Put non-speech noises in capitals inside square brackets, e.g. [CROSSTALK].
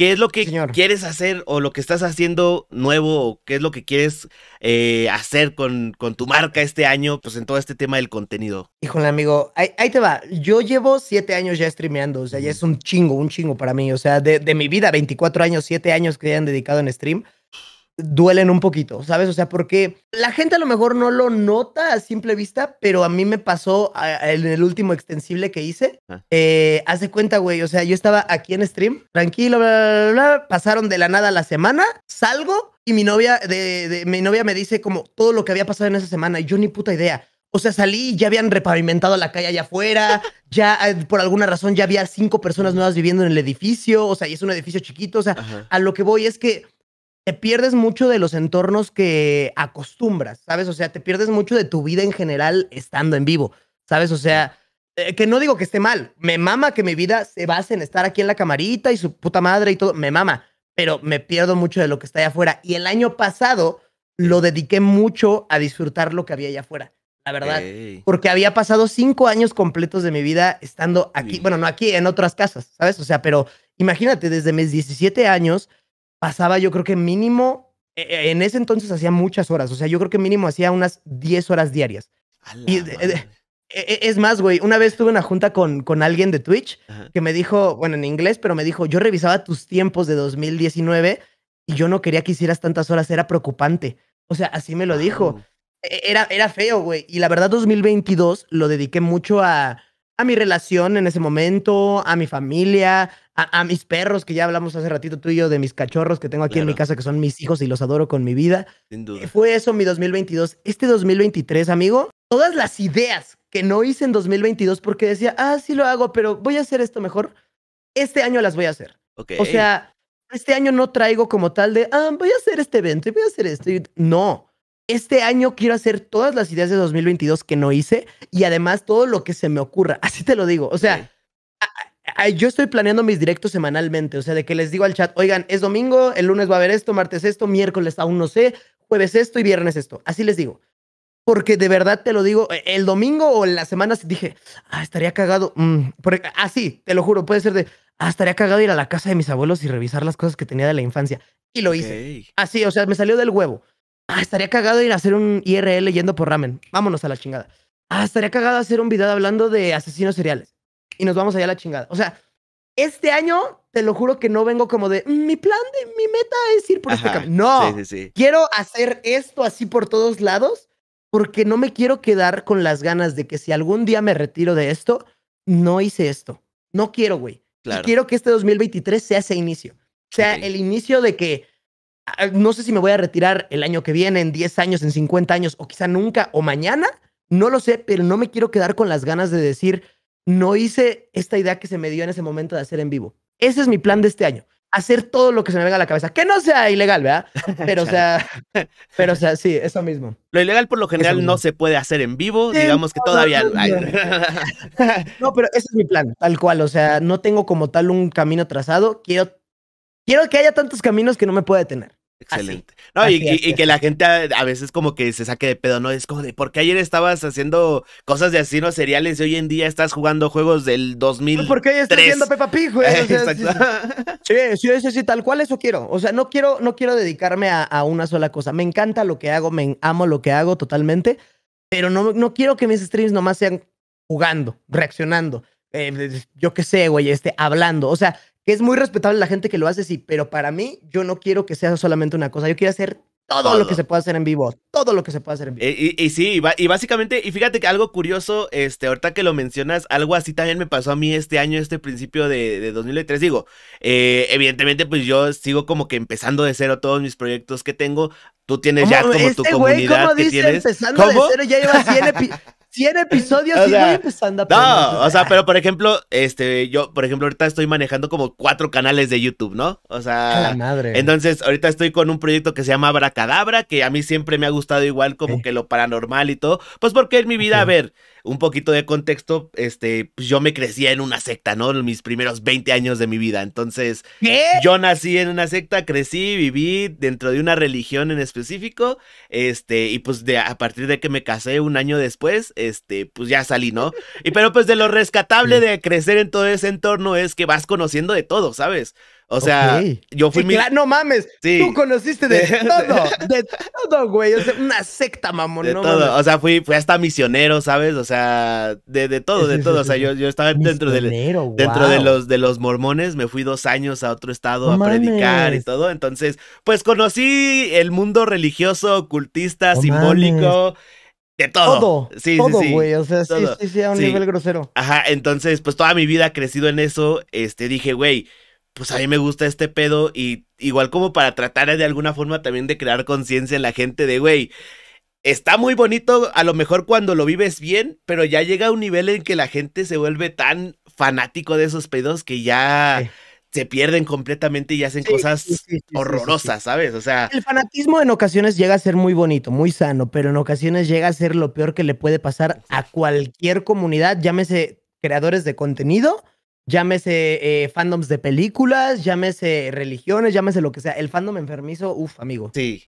¿Qué es lo que quieres hacer o lo que estás haciendo nuevo o qué es lo que quieres eh, hacer con, tu marca este año, pues en todo este tema del contenido? Híjole, amigo, ahí, te va. Yo llevo siete años ya streameando, o sea, ya es un chingo, un chingo para mí. O sea, de, de mi vida, 24 años, siete años que han dedicado en stream duelen un poquito, ¿sabes? O sea, porque la gente a lo mejor no lo nota a simple vista, pero a mí me pasó en el último extensible que hice. Ah. Eh, hace cuenta, güey, o sea, yo estaba aquí en stream, tranquilo, bla, bla, bla, pasaron de la nada la semana, salgo y mi novia, de, mi novia me dice como todo lo que había pasado en esa semana y yo ni puta idea. O sea, salí y ya habían repavimentado la calle allá afuera, [LAUGHS] ya eh, por alguna razón ya había cinco personas nuevas viviendo en el edificio, o sea, y es un edificio chiquito, o sea, a lo que voy es que te pierdes mucho de los entornos que acostumbras, ¿sabes? O sea, te pierdes mucho de tu vida en general estando en vivo, ¿sabes? O sea, eh, que no digo que esté mal, me mama que mi vida se base en estar aquí en la camarita y su puta madre y todo, me mama, pero me pierdo mucho de lo que está allá afuera. Y el año pasado lo dediqué mucho a disfrutar lo que había allá afuera, la verdad, porque había pasado cinco años completos de mi vida estando aquí, bueno, no aquí, en otras casas, ¿sabes? O sea, pero imagínate, desde mis 17 años pasaba yo creo que mínimo, e, e, en ese entonces hacía muchas horas, o sea, yo creo que mínimo hacía unas 10 horas diarias. Y, e, es más, güey, una vez tuve una junta con, con alguien de Twitch que me dijo, bueno, en inglés, pero me dijo, yo revisaba tus tiempos de 2019 y yo no quería que hicieras tantas horas, era preocupante. O sea, así me lo dijo. Era, era feo, güey. Y la verdad, 2022 lo dediqué mucho a, a mi relación en ese momento, a mi familia, a, mis perros, que ya hablamos hace ratito tú y yo de mis cachorros que tengo aquí en mi casa, que son mis hijos y los adoro con mi vida. Sin duda. Eh, fue eso mi 2022. Este 2023, amigo, todas las ideas que no hice en 2022 porque decía, ah, sí lo hago, pero voy a hacer esto mejor, este año las voy a hacer. Okay. O sea, este año no traigo como tal de, ah, voy a hacer este evento y voy a hacer esto. no este año quiero hacer todas las ideas de 2022 que no hice y además todo lo que se me ocurra. [LAUGHS] Así te lo digo. O sea, yo estoy planeando mis directos semanalmente. O sea, de que les digo al chat, oigan, es domingo, el lunes va a haber esto, martes esto, miércoles aún no sé, jueves esto y viernes esto. Así les digo. Porque de verdad te lo digo, e, el domingo o en semana dije, ah, estaría cagado. Mm, porque, así, te lo juro, puede ser de, ah, estaría cagado ir a la casa de mis abuelos y revisar las cosas que tenía de la infancia. Y lo hice. Así, o sea, me salió del huevo. Ah, estaría cagado ir a hacer un IRL yendo por ramen. Vámonos a la chingada. Ah, estaría cagado hacer un video hablando de asesinos seriales. Y nos vamos allá a la chingada. O sea, este año te lo juro que no vengo como de mm, mi plan de mi meta es ir por este camino. No, quiero hacer esto así por todos lados porque no me quiero quedar con las ganas de que si algún día me retiro de esto, no hice esto. No quiero, güey. Claro. quiero que este 2023 sea ese inicio. O Sea el inicio de que no sé si me voy a retirar el año que viene, en 10 años, en 50 años, o quizá nunca, o mañana, no lo sé, pero no me quiero quedar con las ganas de decir, no hice esta idea que se me dio en ese momento de hacer en vivo. Ese es mi plan de este año, hacer todo lo que se me venga a la cabeza, que no sea ilegal, ¿verdad? [LAUGHS] Pero o sea, [LAUGHS] pero o sea, sí, eso mismo. Lo ilegal por lo general no se puede hacer en vivo, digamos que todavía... [LAUGHS] no, pero ese es mi plan, tal cual, o sea, no tengo como tal un camino trazado, quiero quiero que haya tantos caminos que no me pueda tener Excelente. no, y, que la gente a, veces como que se saque de pedo, ¿no? Es como de, ¿por qué ayer estabas haciendo cosas de así no seriales y hoy en día estás jugando juegos del 2000? Pues porque hoy estás haciendo Peppa Pig, güey. [LAUGHS] sí, sí, sí, tal cual eso quiero. O sea, no quiero, no quiero dedicarme a, una sola cosa. Me encanta lo que hago, me amo lo que hago totalmente, pero no, no quiero que mis streams nomás sean jugando, reaccionando, eh, yo qué sé, güey, este, hablando. O sea, es muy respetable la gente que lo hace, sí, pero para mí yo no quiero que sea solamente una cosa, yo quiero hacer todo, lo que se pueda hacer en vivo, todo lo que se pueda hacer en vivo. Eh, y, sí, y, básicamente, y fíjate que algo curioso, este, ahorita que lo mencionas, algo así también me pasó a mí este año, este principio de, de 2003, digo, eh, evidentemente pues yo sigo como que empezando de cero todos mis proyectos que tengo, tú tienes ya como tu este comunidad que 100 [LAUGHS] episodios y empezando a No, o sea, pero por ejemplo, este, yo, por ejemplo, ahorita estoy manejando como cuatro canales de YouTube, ¿no? O sea. la madre. Entonces, ahorita estoy con un proyecto que se llama Abracadabra, que a mí siempre me ha gustado igual como que lo paranormal y todo. Pues porque en mi vida, a ver, un poquito de contexto, este, pues yo me crecía en una secta, ¿no? mis primeros 20 años de mi vida. Entonces, yo nací en una secta, crecí, viví dentro de una religión en específico, este, y pues de, a partir de que me casé un año después, este, pues ya salí, ¿no? Y pero pues de lo rescatable de crecer en todo ese entorno es que vas conociendo de todo, ¿sabes? O sea, yo fui no mames, tú conociste de, [LAUGHS] todo, de todo, güey. O sea, una secta, mamón. De todo. O sea, fui, fui hasta misionero, ¿sabes? O sea, de, todo, de todo. O sea, yo, estaba dentro, del, dentro de, los, de los mormones. Me fui dos años a otro estado a predicar y todo. Entonces, pues conocí el mundo religioso, ocultista, simbólico. De todo. Todo. Sí, todo, güey. O sea, sí, sí, sí, a un nivel grosero. Ajá, entonces, pues toda mi vida crecido en eso, este, dije, güey, pues a mí me gusta este pedo y igual como para tratar de alguna forma también de crear conciencia en la gente de, güey, está muy bonito a lo mejor cuando lo vives bien, pero ya llega a un nivel en que la gente se vuelve tan fanático de esos pedos que ya... se pierden completamente y hacen cosas horrorosas, ¿sabes? O sea. El fanatismo en ocasiones llega a ser muy bonito, muy sano, pero en ocasiones llega a ser lo peor que le puede pasar a cualquier comunidad, llámese creadores de contenido llámese eh, fandoms de películas, llámese religiones, llámese lo que sea. El fandom enfermizo, uff, amigo. Sí,